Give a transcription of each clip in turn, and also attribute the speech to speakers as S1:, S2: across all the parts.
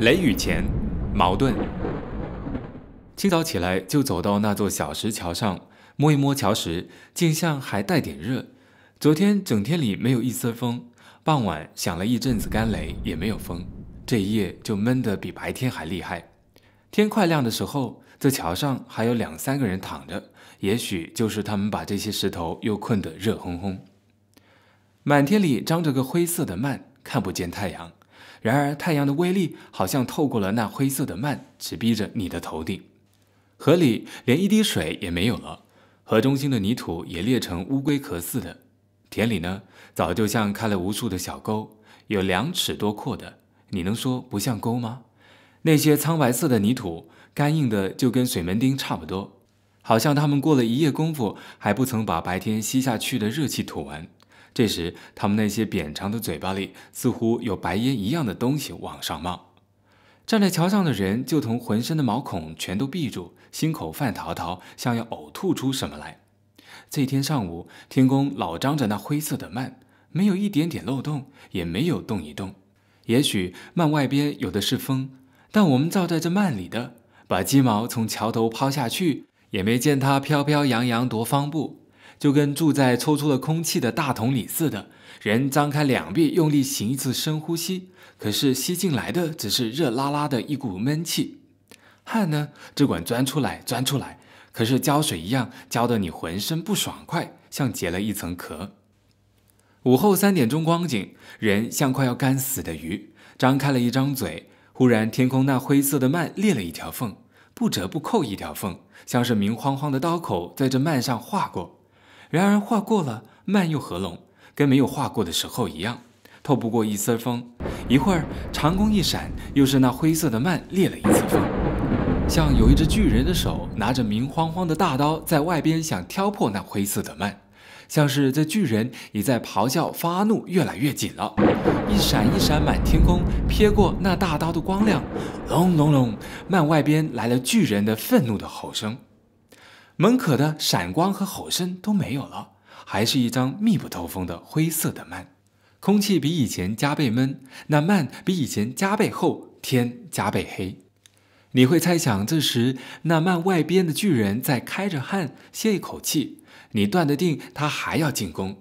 S1: 雷雨前，矛盾。清早起来就走到那座小石桥上摸一摸桥石，竟像还带点热。昨天整天里没有一丝风，傍晚响了一阵子干雷，也没有风。这一夜就闷得比白天还厉害。天快亮的时候，这桥上还有两三个人躺着，也许就是他们把这些石头又困得热烘烘。满天里张着个灰色的幔，看不见太阳。然而，太阳的威力好像透过了那灰色的幔，直逼着你的头顶。河里连一滴水也没有了，河中心的泥土也裂成乌龟壳似的。田里呢，早就像开了无数的小沟，有两尺多阔的，你能说不像沟吗？那些苍白色的泥土干硬的，就跟水门汀差不多，好像他们过了一夜功夫，还不曾把白天吸下去的热气吐完。这时，他们那些扁长的嘴巴里似乎有白烟一样的东西往上冒。站在桥上的人就同浑身的毛孔全都闭住，心口泛滔滔，想要呕吐出什么来。这天上午，天宫老张着那灰色的幔，没有一点点漏洞，也没有动一动。也许幔外边有的是风，但我们罩在这幔里的，把鸡毛从桥头抛下去，也没见它飘飘扬扬夺方步。就跟住在抽出了空气的大桶里似的，人张开两臂，用力行一次深呼吸，可是吸进来的只是热辣辣的一股闷气。汗呢，只管钻出来，钻出来，可是胶水一样，浇得你浑身不爽快，像结了一层壳。午后三点钟光景，人像快要干死的鱼，张开了一张嘴。忽然，天空那灰色的幔裂了一条缝，不折不扣一条缝，像是明晃晃的刀口在这幔上划过。然而，画过了，幔又合拢，跟没有画过的时候一样，透不过一丝风。一会儿，长弓一闪，又是那灰色的幔裂了一次风，像有一只巨人的手拿着明晃晃的大刀在外边想挑破那灰色的幔，像是这巨人已在咆哮发怒，越来越紧了。一闪一闪，满天空，瞥过那大刀的光亮，隆隆隆，幔外边来了巨人的愤怒的吼声。门可的闪光和吼声都没有了，还是一张密不透风的灰色的幔，空气比以前加倍闷，那幔比以前加倍厚，天加倍黑。你会猜想，这时那幔外边的巨人在开着汗，歇一口气。你断得定他还要进攻，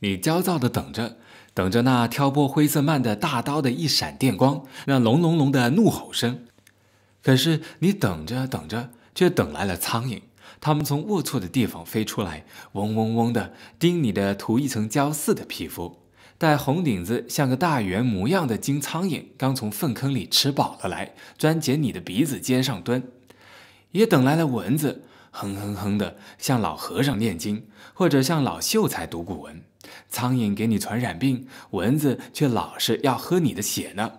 S1: 你焦躁的等着，等着那挑拨灰色幔的大刀的一闪电光，那隆隆隆的怒吼声。可是你等着等着，却等来了苍蝇。它们从龌龊的地方飞出来，嗡嗡嗡的叮你的涂一层胶似的皮肤；带红顶子、像个大圆模样的金苍蝇，刚从粪坑里吃饱了来，专捡你的鼻子尖上蹲；也等来了蚊子，哼哼哼的，像老和尚念经，或者像老秀才读古文。苍蝇给你传染病，蚊子却老是要喝你的血呢。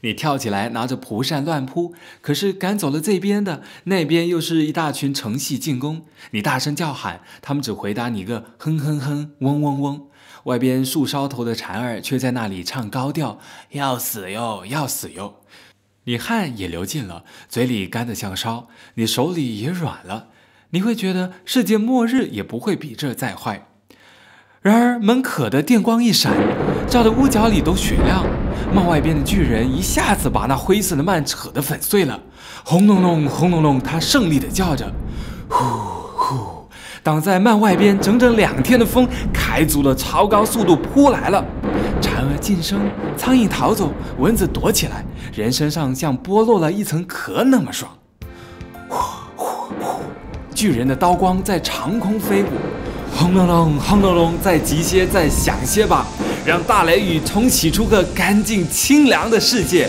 S1: 你跳起来，拿着蒲扇乱扑，可是赶走了这边的，那边又是一大群成系进攻。你大声叫喊，他们只回答你个“哼哼哼”“嗡嗡嗡”。外边树梢头的蝉儿却在那里唱高调：“要死哟，要死哟！”你汗也流尽了，嘴里干得像烧，你手里也软了，你会觉得世界末日也不会比这再坏。然而门可的电光一闪，照得屋角里都雪亮。漫外边的巨人一下子把那灰色的漫扯得粉碎了，轰隆隆，轰隆隆，他胜利地叫着，呼呼！挡在漫外边整整两天的风，开足了超高速度扑来了。蝉儿晋声，苍蝇逃走，蚊子躲起来，人身上像剥落了一层壳那么爽。呼呼呼！巨人的刀光在长空飞舞，轰隆隆，轰隆隆，再急些，再响些吧。让大雷雨冲洗出个干净清凉的世界。